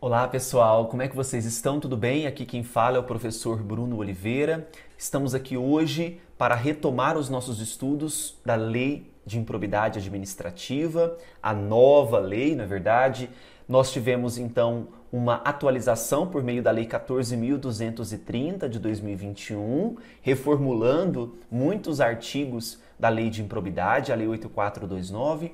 Olá pessoal, como é que vocês estão? Tudo bem? Aqui quem fala é o professor Bruno Oliveira. Estamos aqui hoje para retomar os nossos estudos da Lei de Improbidade Administrativa, a nova lei, na é verdade. Nós tivemos então uma atualização por meio da Lei 14.230 de 2021, reformulando muitos artigos da Lei de Improbidade, a Lei 8429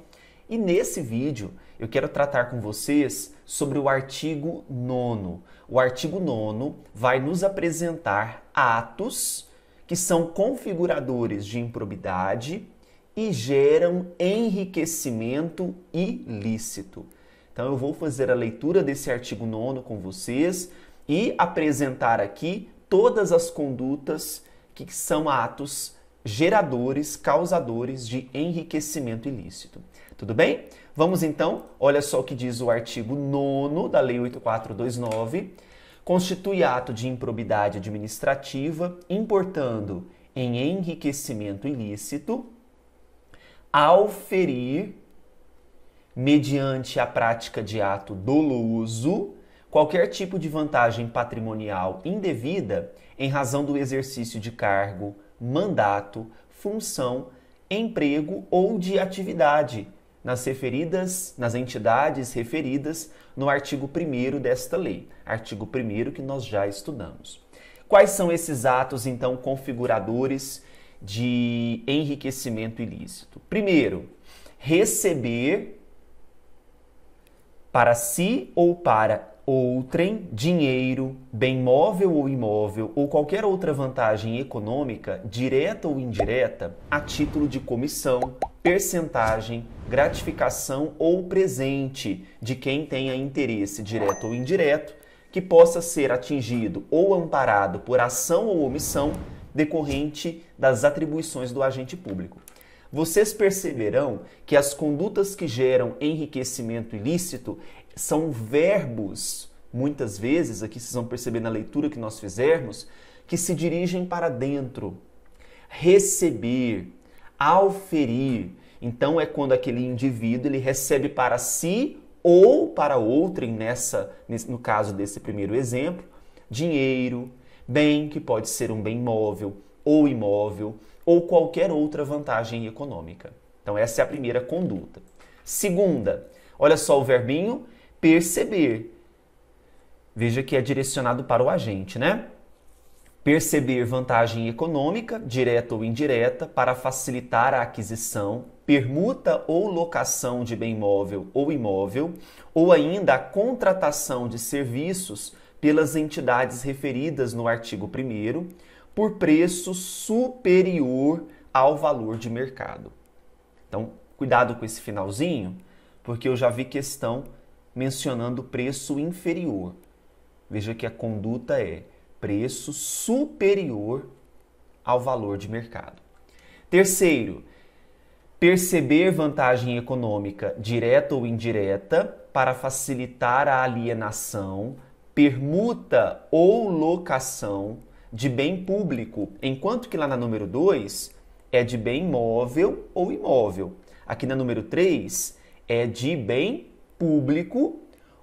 e nesse vídeo eu quero tratar com vocês sobre o artigo 9. O artigo 9 vai nos apresentar atos que são configuradores de improbidade e geram enriquecimento ilícito. Então eu vou fazer a leitura desse artigo 9 com vocês e apresentar aqui todas as condutas que são atos geradores, causadores de enriquecimento ilícito. Tudo bem? Vamos então, olha só o que diz o artigo 9 da Lei 8429. Constitui ato de improbidade administrativa, importando em enriquecimento ilícito, ferir, mediante a prática de ato doloso, qualquer tipo de vantagem patrimonial indevida em razão do exercício de cargo, mandato, função, emprego ou de atividade nas referidas, nas entidades referidas no artigo 1 desta lei, artigo 1 que nós já estudamos. Quais são esses atos então configuradores de enriquecimento ilícito? Primeiro, receber para si ou para outrem dinheiro, bem móvel ou imóvel ou qualquer outra vantagem econômica, direta ou indireta, a título de comissão, percentagem, gratificação ou presente de quem tenha interesse direto ou indireto que possa ser atingido ou amparado por ação ou omissão decorrente das atribuições do agente público vocês perceberão que as condutas que geram enriquecimento ilícito são verbos, muitas vezes, aqui vocês vão perceber na leitura que nós fizermos, que se dirigem para dentro. Receber, auferir. Então é quando aquele indivíduo ele recebe para si ou para outrem nessa no caso desse primeiro exemplo, dinheiro, bem que pode ser um bem móvel ou imóvel, ou qualquer outra vantagem econômica. Então, essa é a primeira conduta. Segunda, olha só o verbinho perceber. Veja que é direcionado para o agente, né? Perceber vantagem econômica, direta ou indireta, para facilitar a aquisição, permuta ou locação de bem móvel ou imóvel, ou ainda a contratação de serviços pelas entidades referidas no artigo 1 por preço superior ao valor de mercado. Então, cuidado com esse finalzinho, porque eu já vi questão mencionando preço inferior. Veja que a conduta é preço superior ao valor de mercado. Terceiro, perceber vantagem econômica direta ou indireta para facilitar a alienação, permuta ou locação de bem público, enquanto que lá na número 2 é de bem móvel ou imóvel. Aqui na número 3 é de bem público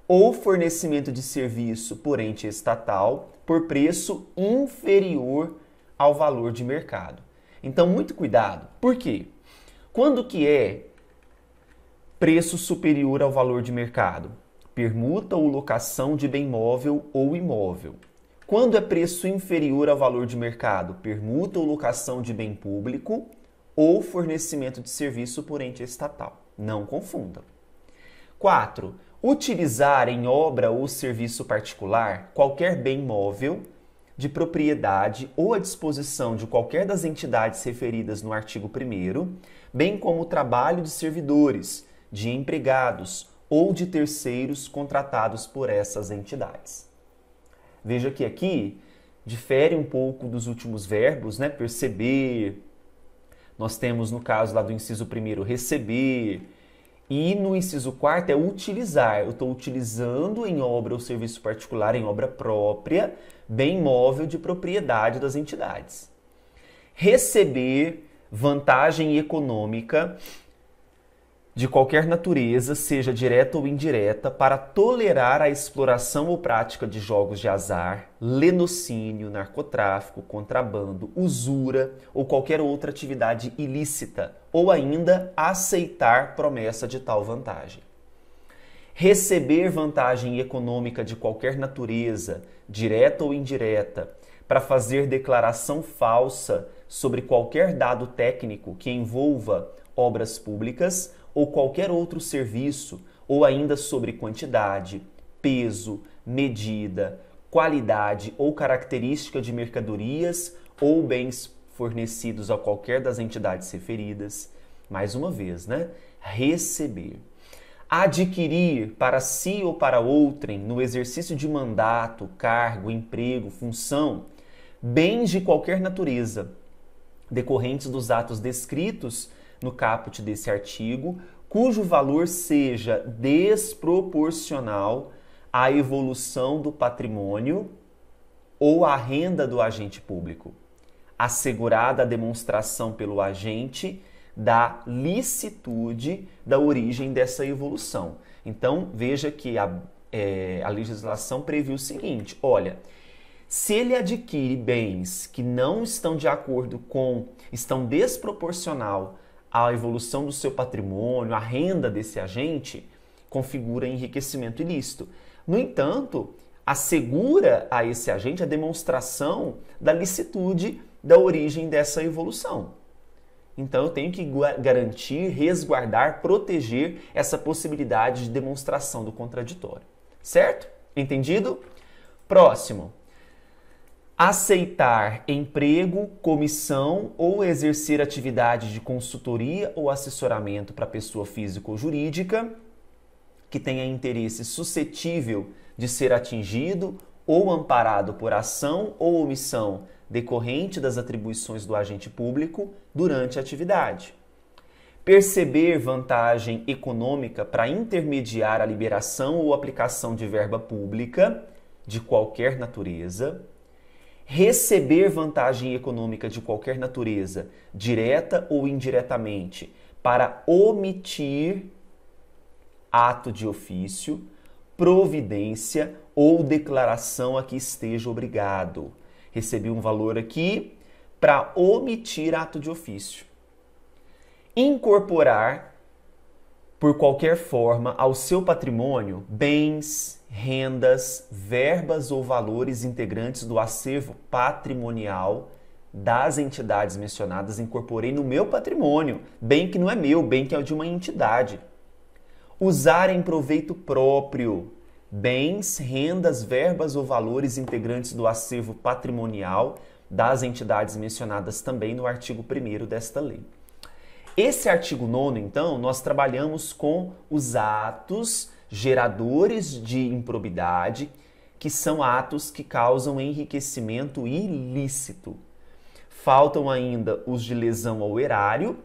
ou fornecimento de serviço por ente estatal por preço inferior ao valor de mercado. Então, muito cuidado. Por quê? Quando que é preço superior ao valor de mercado? Permuta ou locação de bem móvel ou imóvel quando é preço inferior ao valor de mercado, permuta ou locação de bem público ou fornecimento de serviço por ente estatal. Não confundam. 4. Utilizar em obra ou serviço particular qualquer bem móvel de propriedade ou à disposição de qualquer das entidades referidas no artigo 1, bem como o trabalho de servidores, de empregados ou de terceiros contratados por essas entidades. Veja que aqui difere um pouco dos últimos verbos, né? Perceber. Nós temos no caso lá do inciso primeiro receber. E no inciso quarto é utilizar. Eu estou utilizando em obra ou serviço particular, em obra própria, bem móvel de propriedade das entidades. Receber vantagem econômica de qualquer natureza, seja direta ou indireta, para tolerar a exploração ou prática de jogos de azar, lenocínio, narcotráfico, contrabando, usura ou qualquer outra atividade ilícita, ou ainda aceitar promessa de tal vantagem. Receber vantagem econômica de qualquer natureza, direta ou indireta, para fazer declaração falsa sobre qualquer dado técnico que envolva obras públicas ou qualquer outro serviço, ou ainda sobre quantidade, peso, medida, qualidade ou característica de mercadorias ou bens fornecidos a qualquer das entidades referidas. Mais uma vez, né? Receber. Adquirir para si ou para outrem, no exercício de mandato, cargo, emprego, função, bens de qualquer natureza, decorrentes dos atos descritos no caput desse artigo, cujo valor seja desproporcional à evolução do patrimônio ou à renda do agente público, assegurada a demonstração pelo agente da licitude da origem dessa evolução. Então, veja que a, é, a legislação previu o seguinte: olha, se ele adquire bens que não estão de acordo com, estão desproporcional à evolução do seu patrimônio, à renda desse agente, configura enriquecimento ilícito. No entanto, assegura a esse agente a demonstração da licitude da origem dessa evolução. Então eu tenho que garantir, resguardar, proteger essa possibilidade de demonstração do contraditório. Certo? Entendido? Próximo aceitar emprego, comissão ou exercer atividade de consultoria ou assessoramento para pessoa física ou jurídica que tenha interesse suscetível de ser atingido ou amparado por ação ou omissão decorrente das atribuições do agente público durante a atividade. Perceber vantagem econômica para intermediar a liberação ou aplicação de verba pública de qualquer natureza receber vantagem econômica de qualquer natureza, direta ou indiretamente, para omitir ato de ofício, providência ou declaração a que esteja obrigado. Recebi um valor aqui para omitir ato de ofício. Incorporar por qualquer forma ao seu patrimônio bens, rendas, verbas ou valores integrantes do acervo patrimonial das entidades mencionadas incorporei no meu patrimônio, bem que não é meu, bem que é de uma entidade. Usar em proveito próprio bens, rendas, verbas ou valores integrantes do acervo patrimonial das entidades mencionadas também no artigo 1 desta lei. Esse artigo 9, então, nós trabalhamos com os atos geradores de improbidade, que são atos que causam enriquecimento ilícito. Faltam ainda os de lesão ao erário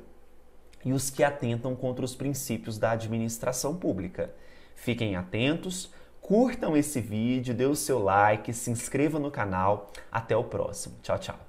e os que atentam contra os princípios da administração pública. Fiquem atentos, curtam esse vídeo, dê o seu like, se inscreva no canal. Até o próximo. Tchau, tchau.